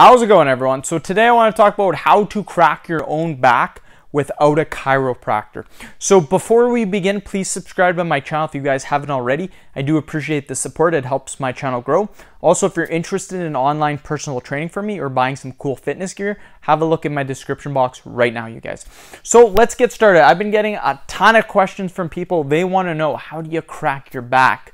How's it going everyone? So today I want to talk about how to crack your own back without a chiropractor. So before we begin, please subscribe to my channel if you guys haven't already. I do appreciate the support. It helps my channel grow. Also, if you're interested in online personal training from me or buying some cool fitness gear, have a look in my description box right now, you guys. So let's get started. I've been getting a ton of questions from people. They want to know how do you crack your back?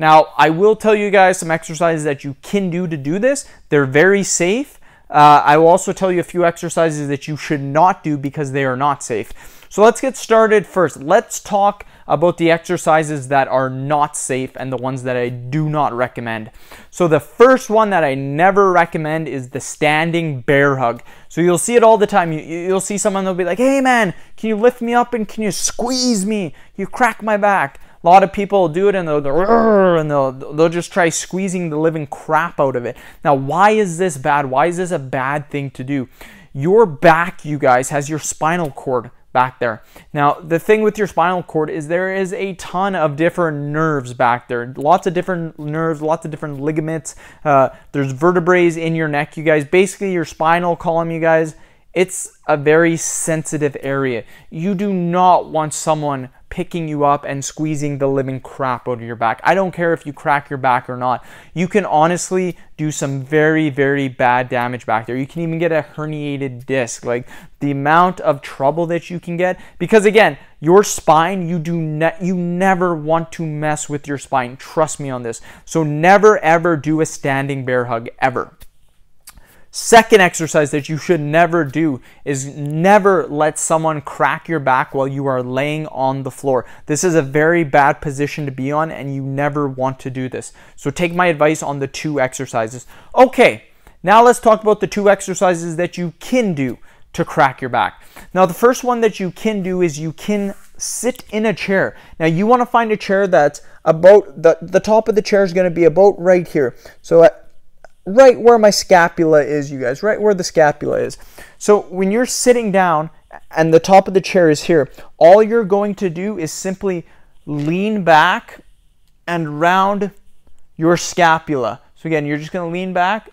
Now, I will tell you guys some exercises that you can do to do this. They're very safe. Uh, I will also tell you a few exercises that you should not do because they are not safe. So let's get started first. Let's talk about the exercises that are not safe and the ones that I do not recommend. So the first one that I never recommend is the standing bear hug. So you'll see it all the time. You, will see someone, they'll be like, hey man, can you lift me up and can you squeeze me? You crack my back. A lot of people do it and they'll, they'll, and they'll, they'll just try squeezing the living crap out of it. Now, why is this bad? Why is this a bad thing to do? Your back, you guys, has your spinal cord back there. Now, the thing with your spinal cord is there is a ton of different nerves back there. Lots of different nerves, lots of different ligaments. Uh, there's vertebrae in your neck, you guys. Basically, your spinal column, you guys, it's a very sensitive area. You do not want someone picking you up and squeezing the living crap out of your back. I don't care if you crack your back or not. You can honestly do some very, very bad damage back there. You can even get a herniated disc. Like the amount of trouble that you can get, because again, your spine, you do ne- you never want to mess with your spine. Trust me on this. So never ever do a standing bear hug ever. Second exercise that you should never do is never let someone crack your back while you are laying on the floor. This is a very bad position to be on and you never want to do this. So take my advice on the two exercises. Okay, now let's talk about the two exercises that you can do to crack your back. Now the first one that you can do is you can sit in a chair. Now you want to find a chair that's about the, the top of the chair is going to be about right here. So at uh, right where my scapula is, you guys, right where the scapula is. So when you're sitting down and the top of the chair is here, all you're going to do is simply lean back and round your scapula. So again, you're just going to lean back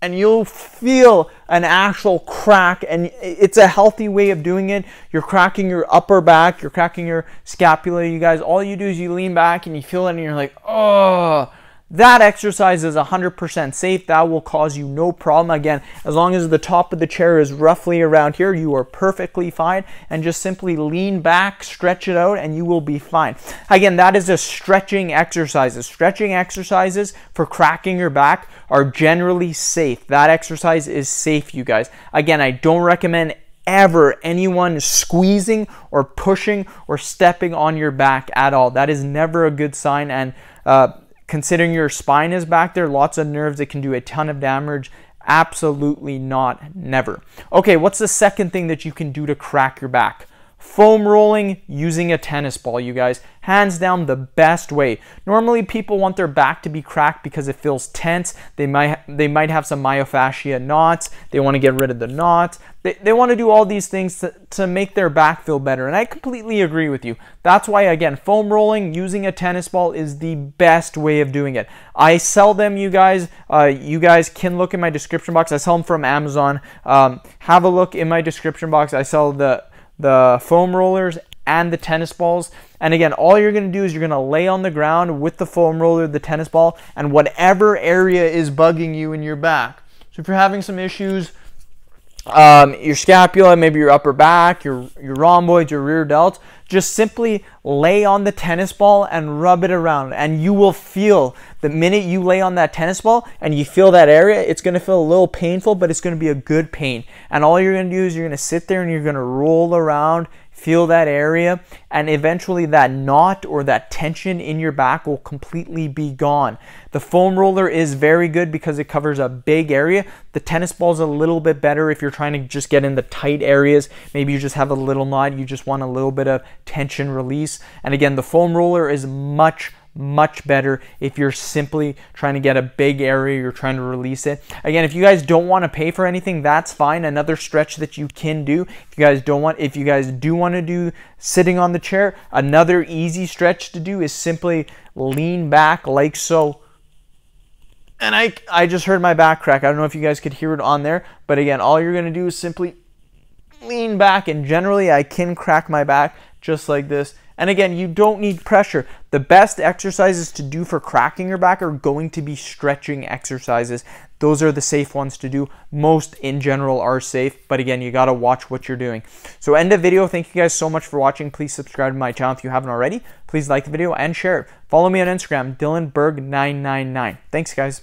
and you'll feel an actual crack and it's a healthy way of doing it. You're cracking your upper back, you're cracking your scapula, you guys. All you do is you lean back and you feel it and you're like, "Oh, that exercise is 100% safe. That will cause you no problem. Again, as long as the top of the chair is roughly around here, you are perfectly fine. And just simply lean back, stretch it out, and you will be fine. Again, that is a stretching exercises. Stretching exercises for cracking your back are generally safe. That exercise is safe, you guys. Again, I don't recommend ever anyone squeezing or pushing or stepping on your back at all. That is never a good sign. And, uh, Considering your spine is back there, lots of nerves, that can do a ton of damage. Absolutely not, never. Okay, what's the second thing that you can do to crack your back? Foam rolling using a tennis ball, you guys. Hands down the best way. Normally people want their back to be cracked because it feels tense. They might they might have some myofascia knots. They want to get rid of the knots. They, they want to do all these things to, to make their back feel better. And I completely agree with you. That's why, again, foam rolling using a tennis ball is the best way of doing it. I sell them, you guys. Uh, you guys can look in my description box. I sell them from Amazon. Um, have a look in my description box. I sell the the foam rollers, and the tennis balls. And again, all you're gonna do is you're gonna lay on the ground with the foam roller, the tennis ball, and whatever area is bugging you in your back. So if you're having some issues um, your scapula, maybe your upper back, your, your rhomboids, your rear delts. Just simply lay on the tennis ball and rub it around. And you will feel the minute you lay on that tennis ball and you feel that area, it's going to feel a little painful, but it's going to be a good pain. And all you're going to do is you're going to sit there and you're going to roll around feel that area, and eventually that knot or that tension in your back will completely be gone. The foam roller is very good because it covers a big area. The tennis ball is a little bit better if you're trying to just get in the tight areas. Maybe you just have a little knot, you just want a little bit of tension release. And again, the foam roller is much much better if you're simply trying to get a big area, you're trying to release it. Again, if you guys don't want to pay for anything, that's fine. Another stretch that you can do. If you guys don't want, if you guys do want to do sitting on the chair, another easy stretch to do is simply lean back like so. And I, I just heard my back crack. I don't know if you guys could hear it on there, but again, all you're going to do is simply lean back. And generally, I can crack my back just like this and again, you don't need pressure. The best exercises to do for cracking your back are going to be stretching exercises. Those are the safe ones to do. Most in general are safe, but again, you gotta watch what you're doing. So end of video. Thank you guys so much for watching. Please subscribe to my channel if you haven't already. Please like the video and share it. Follow me on Instagram, DylanBerg999. Thanks guys.